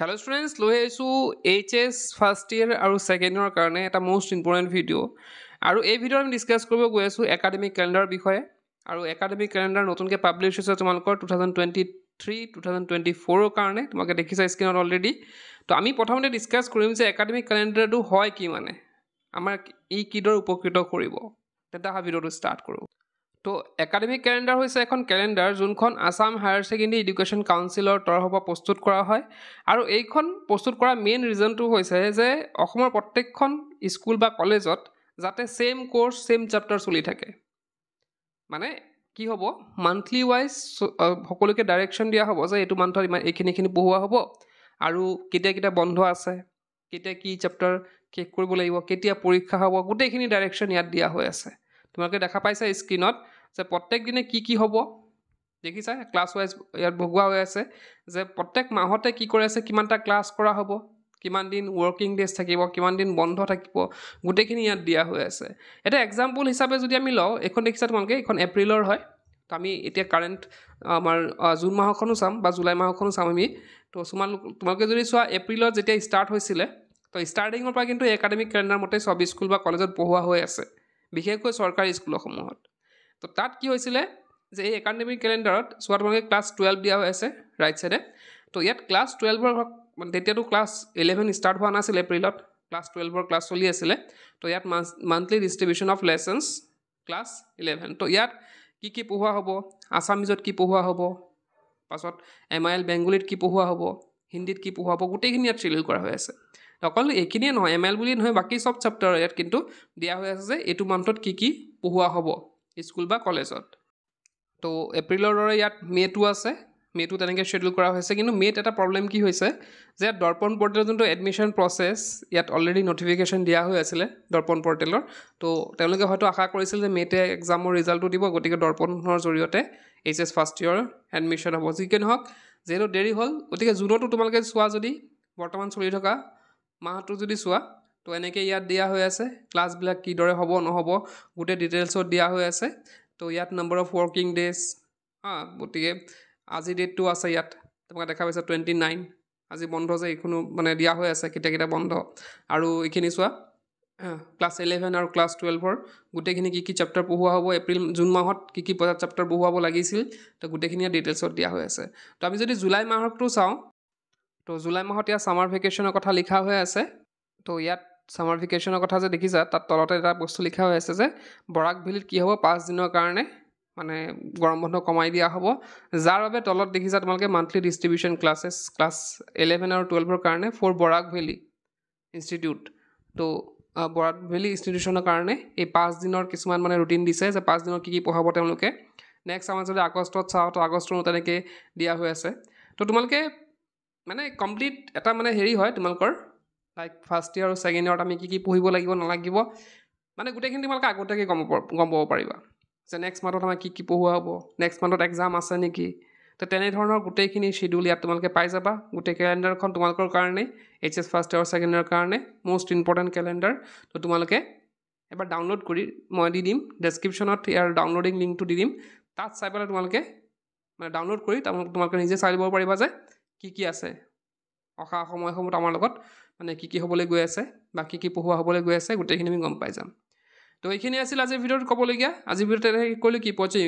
hello' students লৈ আহিছোঁ H S first year আৰু ছেকেণ্ড ইয়েৰৰ কাৰণে এটা মষ্ট ইম্পৰ্টেণ্ট ভিডিঅ' আৰু এই ভিডিঅ' আমি ডিছকাছ কৰিব গৈ আছোঁ একাডেমিক কেলেণ্ডাৰৰ বিষয়ে আৰু একাডেমিক কেলেণ্ডাৰ নতুনকৈ পাব্লিছ হৈছে তোমালোকৰ two thousand twenty three two thousand twenty ফ'ৰৰ কাৰণে তোমালোকে দেখিছা স্ক্ৰীণত অলৰেডি তো আমি প্ৰথমতে ডিছকাছ কৰিম যে একাডেমিক কেলেণ্ডাৰটো হয় কি মানে আমাৰ ই কিদৰে উপকৃত কৰিব তেতিয়া অহা ভিডিঅ'টো ষ্টাৰ্ট কৰোঁ তো একাডেমিক কেলেণ্ডাৰ হৈছে এখন কেলেণ্ডাৰ যোনখন আছাম হায়াৰ ছেকেণ্ডেৰী এডুকেশ্যন কাউন্সিলৰ তৰফৰ পৰা প্ৰস্তুত কৰা হয় আৰু এইখন প্ৰস্তুত কৰা মেইন ৰিজনটো হৈছে যে অসমৰ প্ৰত্যেকখন স্কুল বা কলেজত যাতে ছেম কৰ্চ ছেম চেপ্টাৰ চলি থাকে মানে কি হ'ব মান্থলি ৱাইজ সকলোকে ডাইৰেকশ্যন দিয়া হ'ব যে এইটো মান্থত ইমান এইখিনি পঢ়োৱা হ'ব আৰু কেতিয়া কেতিয়া বন্ধ আছে কেতিয়া কি চেপ্টাৰ শেষ কৰিব লাগিব কেতিয়া পৰীক্ষা হ'ব গোটেইখিনি ডাইৰেকশ্যন ইয়াত দিয়া হৈ আছে তোমালোকে দেখা পাইছা স্ক্ৰীণত যে প্ৰত্যেক দিনে কি কি হ'ব দেখিছা ক্লাছ ৱাইজ ইয়াত ভগোৱা হৈ আছে যে প্ৰত্যেক মাহতে কি কৰি আছে কিমানটা ক্লাছ কৰা হ'ব কিমান দিন ৱৰ্কিং ডেজ থাকিব কিমান দিন বন্ধ থাকিব গোটেইখিনি ইয়াত দিয়া হৈ আছে এটা এক্সাম্পল হিচাপে যদি আমি লওঁ এইখন দেখিছা তোমালোকে এইখন এপ্ৰিলৰ হয় তো আমি এতিয়া কাৰেণ্ট আমাৰ জুন মাহখনো চাম বা জুলাই মাহখনো চাম আমি তো চুমান তোমালোকে যদি চোৱা এপ্ৰিলত যেতিয়া ষ্টাৰ্ট হৈছিলে তো ষ্টাৰ্টিঙৰ পৰা কিন্তু একাডেমিক কেলেণ্ডাৰ মতে চব স্কুল বা কলেজত পঢ়োৱা হৈ আছে বিশেষকৈ চৰকাৰী স্কুলসমূহত তো তাত কি হৈছিলে যে এই একাডেমিক কেলেণ্ডাৰত চোৱা তোমালোকে ক্লাছ টুৱেলভ দিয়া হৈ আছে ৰাইট ছাইডে তো ইয়াত ক্লাছ টুৱেলভৰ তেতিয়াতো ক্লাছ ইলেভেন ষ্টাৰ্ট হোৱা নাছিলে এপ্ৰিলত ক্লাছ টুৱেলভৰ ক্লাছ চলি আছিলে তো ইয়াত month monthly distribution of lessons class eleven তো ইয়াত কি কি পঢ়োৱা হ'ব আছামিজত কি পঢ়োৱা হ'ব পাছত এম আই এল বেংগলীত কি পঢ়োৱা হ'ব হিন্দীত কি পঢ়োৱা হ'ব গোটেইখিনি ইয়াত চিলিল কৰা হৈ আছে অকল এইখিনিয়ে নহয় এম এল বুলিয়ে নহয় বাকী চব চেপ্টাৰ ইয়াত কিন্তু দিয়া হৈ আছে যে এইটো মান্থত কি কি পঢ়োৱা হ'ব স্কুল বা কলেজত তো এপ্ৰিলৰ দৰে ইয়াত মে'টো আছে মে'টো তেনেকৈ শ্বেডিউল কৰা হৈছে কিন্তু মে'ত এটা প্ৰব্লেম কি হৈছে যে দৰ্পণ পৰ্টেলৰ যোনটো এডমিশ্যন প্ৰচেছ ইয়াত অলৰেডি ন'টিফিকেশ্যন দিয়া হৈ আছিলে দৰ্পণ পৰ্টেলৰ তো তেওঁলোকে হয়তো আশা কৰিছিল যে মেটে এক্সামৰ ৰিজাল্টটো দিব গতিকে দৰ্পণৰ জৰিয়তে H S first year admission হ'ব যি কি নহওক যিহেতু দেৰি হ'ল গতিকে জুনতো তোমালোকে চোৱা যদি বৰ্তমান চলি থকা মাহটো যদি চোৱা তো এনেকৈ ইয়াত দিয়া হৈ আছে ক্লাছবিলাক কিদৰে হ'ব নহ'ব গোটেই ডিটেইলছত দিয়া হৈ আছে তো ইয়াত নাম্বাৰ অফ ৱৰ্কিং ডেজ হাঁ গতিকে আজি ডেটটো আছে ইয়াত তোমাক দেখা পাইছা টুৱেণ্টি নাইন আজি বন্ধ যে এইখনো মানে দিয়া হৈ আছে কেতিয়া কেতিয়া বন্ধ আৰু এইখিনি চোৱা ক্লাছ ইলেভেন আৰু ক্লাছ টুৱেলভৰ গোটেইখিনি কি কি চেপ্টাৰ পঢ়োৱা হ'ব এপ্ৰিল জুন মাহত কি কি চেপ্টাৰ পঢ়োৱাব লাগিছিল তো গোটেইখিনিয়ে ডিটেইলছত দিয়া হৈ আছে তো আমি যদি জুলাই মাহটো চাওঁ তো জুলাই মাহত ইয়াত ছামাৰ ভেকেশ্যনৰ কথা লিখা হৈ আছে তো ইয়াত ছামাৰ ভেকেশ্যনৰ কথা যে দেখিছা তাত তলতে এটা বস্তু লিখা হৈ আছে যে বৰাক ভেলিত কি হ'ব পাঁচদিনৰ কাৰণে মানে গৰম বন্ধ কমাই দিয়া হ'ব যাৰ বাবে তলত দেখিছা তোমালোকে monthly distribution classes class eleven আৰু টুৱেলভৰ কাৰণে ফৰ বৰাক ভেলি ইনষ্টিটিউট ত' বৰাক ভেলি ইনষ্টিটিউশ্যনৰ কাৰণে এই পাঁচদিনৰ কিছুমান মানে ৰুটিন দিছে যে পাঁচদিনৰ কি কি পঢ়াব তেওঁলোকে নেক্সট আমাৰ যদি আগষ্টত চাওঁ ত' আগষ্টৰো তেনেকৈ দিয়া হৈ আছে ত' তোমালোকে মানে কমপ্লিট এটা মানে হেৰি হয় তোমালোকৰ লাইক ফাৰ্ষ্ট ইয়াৰ আৰু ছেকেণ্ড ইয়াৰত আমি কি কি পঢ়িব লাগিব নালাগিব মানে গোটেইখিনি তোমালোকে আগতীয়াকৈ গম গম পাব পাৰিবা যে নেক্সট মান্থত আমাৰ কি কি পঢ়োৱা হ'ব নেক্সট মান্থত এক্সাম আছে নেকি তো তেনেধৰণৰ গোটেইখিনি শ্বিডিউল ইয়াত তোমালোকে পাই যাবা গোটেই কেলেণ্ডাৰখন তোমালোকৰ কাৰণে H S first year second ইয়াৰৰ কাৰণে মষ্ট ইম্পৰ্টেণ্ট কেলেণ্ডাৰ তো তোমালোকে এবাৰ ডাউনলোড কৰি মই দি দিম ডেছক্ৰিপশ্যনত ইয়াৰ ডাউনলোডিং লিংকটো দি দিম তাত চাই পেলাই তোমালোকে মানে ডাউনলোড কৰি তোমালোকে নিজে চাই ল'ব পাৰিবা যে কি কি আছে অহা সময়সমূহত আমাৰ লগত মানে কি কি হ'বলৈ গৈ আছে বা কি কি পঢ়োৱা হ'বলৈ গৈ আছে গোটেইখিনি আমি গম পাই যাম তো এইখিনি আছিল আজিৰ ভিডিঅ'ত ক'বলগীয়া আজিৰ ভিডিঅ'ত কৰিলোঁ কি পৰ্যায়